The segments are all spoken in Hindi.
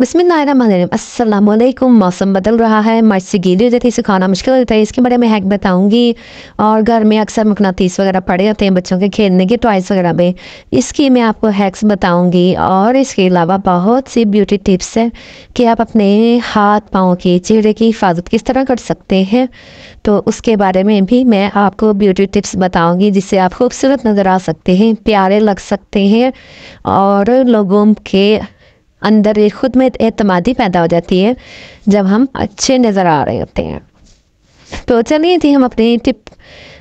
बसमिलकुम मौसम बदल रहा है मर्च से गीली हो जाती है सुखाना मुश्किल होता है इसके बारे में हैक बताऊंगी और घर में अक्सर मकनातीस वगैरह पड़े होते हैं बच्चों के खेलने के टॉयस वगैरह में इसकी मैं आपको हैक्स बताऊंगी और इसके अलावा बहुत सी ब्यूटी टिप्स है कि आप अपने हाथ पाँव के चेहरे की हिफाजत किस तरह कर सकते हैं तो उसके बारे में भी मैं आपको ब्यूटी टिप्स बताऊँगी जिससे आप खूबसूरत नज़र आ सकते हैं प्यारे लग सकते हैं और लोगों के अंदर ये खुद में एतमादी पैदा हो जाती है जब हम अच्छे नज़र आ रहे होते हैं तो चलिए थी हम अपनी टिप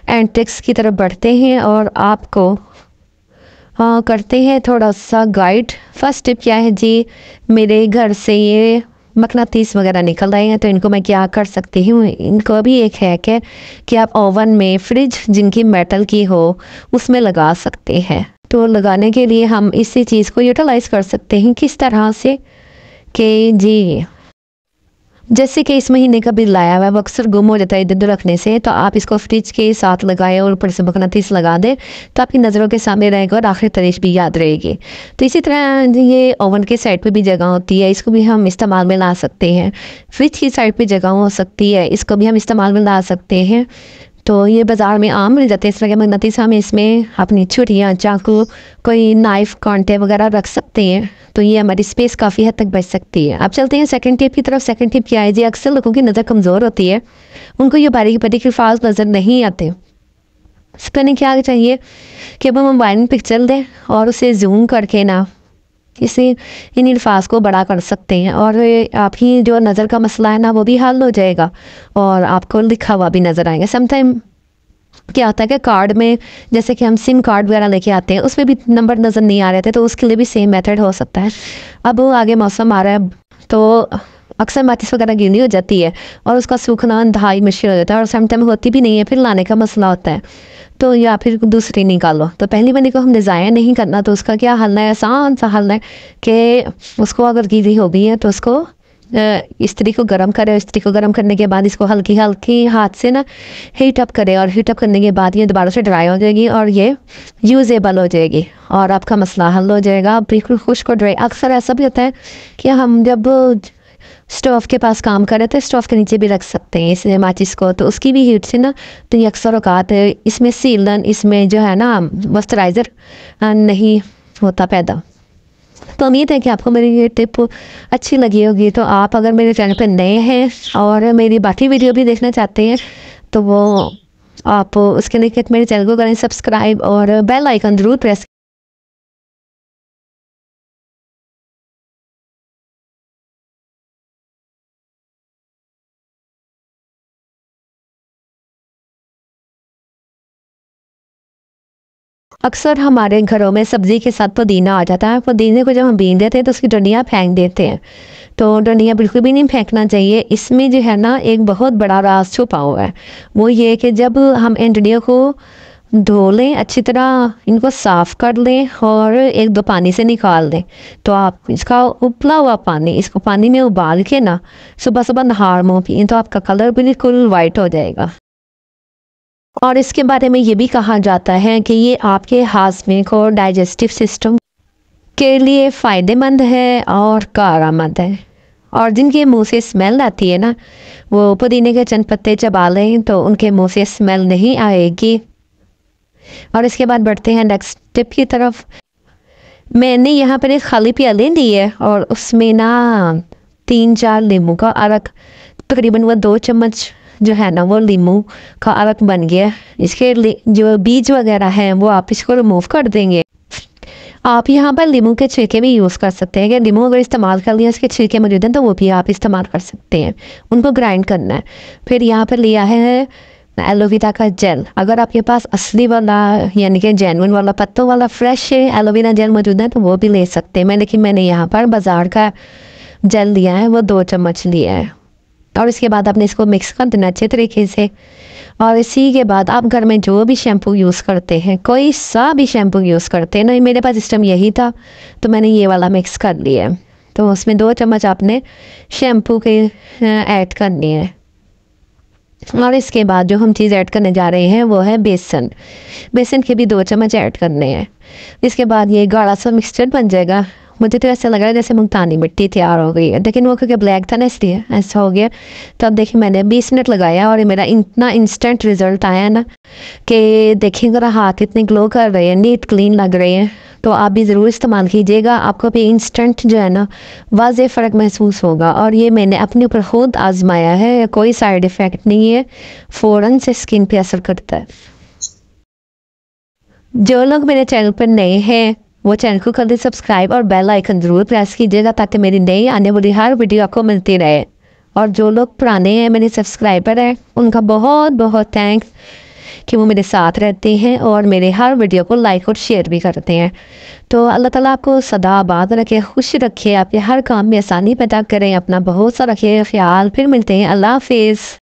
एंड ट्रिक्स की तरफ बढ़ते हैं और आपको हाँ करते हैं थोड़ा सा गाइड फर्स्ट टिप क्या है जी मेरे घर से ये मकनातीस वगैरह निकल रहे हैं तो इनको मैं क्या कर सकती हूँ इनको भी एक हैक है कि आप ओवन में फ्रिज जिनकी मेटल की हो उसमें लगा सकते हैं तो लगाने के लिए हम इस चीज़ को यूटिलाइज़ कर सकते हैं किस तरह से कि जी जैसे कि इस महीने का बिल आया हुआ है वो अक्सर गुम हो जाता है इधर उधर रखने से तो आप इसको फ्रिज के साथ लगाएं और ऊपर से मकनातीस लगा दें तो आपकी नज़रों के सामने रहेगा और आखिर तरीश भी याद रहेगी तो इसी तरह ये ओवन के साइड पे भी जगह होती है इसको भी हम इस्तेमाल में ला सकते हैं फ्रिज की साइड पर जगह हो सकती है इसको भी हम इस्तेमाल में ला सकते हैं तो ये बाज़ार में आम मिल जाते हैं इस वगैरह मगनतीस हम इसमें अपनी छुटियाँ चाकू कोई नाइफ़ कांटे वगैरह रख सकते हैं तो ये हमारी स्पेस काफ़ी हद तक बच सकती है अब चलते हैं सेकंड टिप की तरफ सेकंड टिप क्या है जी अक्सर लोगों की नज़र कमज़ोर होती है उनको ये बारीक बारीक अल्फाज नज़र नहीं आते सबने क्या चाहिए कि अब हम मोबाइल में पिक्चर दें और उसे जूम करके ना इसे इन अल्फाज को बड़ा कर सकते हैं और आपकी जो नज़र का मसला है ना वो भी हल हो जाएगा और आपको लिखा हुआ भी नज़र आएगा समटाइम क्या होता है कि कार्ड में जैसे कि हम सिम कार्ड वगैरह लेके आते हैं उसमें भी नंबर नज़र नहीं आ रहे थे तो उसके लिए भी सेम मेथड हो सकता है अब आगे मौसम आ रहा है तो अक्सर माचिस वगैरह गिरनी हो जाती है और उसका सूखना अंधाई मुश्किल हो जाता है और समटाइम होती भी नहीं है फिर लाने का मसला होता है तो या फिर दूसरी निकालो तो पहली बंदी को हमने ज़ाया नहीं करना तो उसका क्या हलना है आसान सा हलना है कि उसको अगर गीली हो गई है तो उसको इस्त्री को गर्म करे इस्त्री को गर्म करने के बाद इसको हल्की हल्की हाथ से ना हीट अप करे और हीट अप करने के बाद ये दोबारा से ड्राई हो जाएगी और ये यूजेबल हो जाएगी और आपका मसला हल हो जाएगा बिल्कुल खुश को ड्राई अक्सर ऐसा भी होता है कि हम जब स्टोव के पास काम कर रहे थे स्टोव के नीचे भी रख सकते हैं इसे माचिस को तो उसकी भी हीट से ना तो ये अक्सर अवकात इसमें सीलन इसमें जो है ना मॉइस्चराइज़र नहीं होता पैदा तो उम्मीद है कि आपको मेरी ये टिप अच्छी लगी होगी तो आप अगर मेरे चैनल पर नए हैं और मेरी बाकी वीडियो भी देखना चाहते हैं तो वो आप उसके लिए मेरे चैनल को करें सब्सक्राइब और बेल आइकन ज़रूर प्रेस अक्सर हमारे घरों में सब्ज़ी के साथ पुदीना आ जाता है पुदीने को जब हम बीन देते हैं तो उसकी डंडियाँ फेंक देते हैं तो डंडियाँ बिल्कुल भी नहीं फेंकना चाहिए इसमें जो है ना एक बहुत बड़ा राज छुपा हुआ है वो ये कि जब हम इन डंडियों को धो लें अच्छी तरह इनको साफ़ कर लें और एक दो पानी से निकाल दें तो आप इसका उबला हुआ पानी इसको पानी में उबाल के ना सुबह सुबह नहार मुँह पिए तो आपका कलर बिल्कुल वाइट हो जाएगा और इसके बारे में ये भी कहा जाता है कि ये आपके हाजमे को डाइजेस्टिव सिस्टम के लिए फ़ायदेमंद है और कारामंद है और जिनके मुंह से स्मेल आती है ना वो पुदीने के चंद पत्ते चबा लें तो उनके मुंह से स्मेल नहीं आएगी और इसके बाद बढ़ते हैं नेक्स्ट टिप की तरफ मैंने यहाँ पर एक खाली प्याले ली है और उसमें ना तीन चार नींबू का अरक तकरीबन वह दो चम्मच जो है ना वो लीमू का अलग बन गया इसके जो बीज वगैरह है वो आप इसको रिमूव कर देंगे आप यहाँ पर लीमू के छिलके भी यूज़ कर सकते हैं अगर लीमू अगर इस्तेमाल कर लिया उसके छिलके मौजूद हैं तो वो भी आप इस्तेमाल कर सकते हैं उनको ग्राइंड करना है फिर यहाँ पर लिया है एलोवेरा का जेल अगर आपके पास असली वाला यानी कि जेनवन वाला पत्तों वाला फ्रेश एलोवेरा जेल मौजूद है तो वो भी ले सकते हैं मैं लेकिन मैंने यहाँ पर बाज़ार का जेल लिया है वो दो चम्मच लिया है और इसके बाद आपने इसको मिक्स कर देना अच्छे तरीके से और इसी के बाद आप घर में जो भी शैम्पू यूज़ करते हैं कोई सा भी शैम्पू यूज़ करते हैं ना मेरे पास सिस्टम यही था तो मैंने ये वाला मिक्स कर लिया है तो उसमें दो चम्मच आपने शैम्पू के ऐड करनी है और इसके बाद जो हम चीज़ ऐड करने जा रहे हैं वो है बेसन बेसन के भी दो चम्मच ऐड करने हैं इसके बाद ये गाढ़ा सा मिक्सचर बन जाएगा मुझे तो ऐसा लग रहा है जैसे मुल्तानी मिट्टी तैयार हो गई है लेकिन वो क्योंकि ब्लैक था ना इसलिए ऐसा हो गया तो अब देखिए मैंने बीस मिनट लगाया और मेरा इतना इंस्टेंट रिज़ल्ट आया ना कि देखिए मेरा हाथ इतने ग्लो कर रहे हैं नीट क्लीन लग रहे हैं तो आप भी ज़रूर इस्तेमाल कीजिएगा आपको भी इंस्टेंट जो है ना वाज फ़र्क महसूस होगा और ये मैंने अपने ऊपर खुद आजमाया है कोई साइड इफ़ेक्ट नहीं है फ़ौर से स्किन पर असर करता है जो लोग मेरे चैनल पर नए हैं वो चैनल को कर दे सब्सक्राइब और बेल आइकन जरूर प्रेस कीजिएगा ताकि मेरी नई आने वाली हर वीडियो आपको मिलती रहे और जो लोग पुराने हैं मेरे सब्सक्राइबर हैं उनका बहुत बहुत थैंक्स कि वो मेरे साथ रहते हैं और मेरे हर वीडियो को लाइक और शेयर भी करते हैं तो अल्लाह ताला आपको सदा आबाद रखे खुश रखे आपके हर काम में आसानी पैदा करें अपना बहुत सा रखे ख्याल फिर मिलते हैं अल्लाह हाफिज़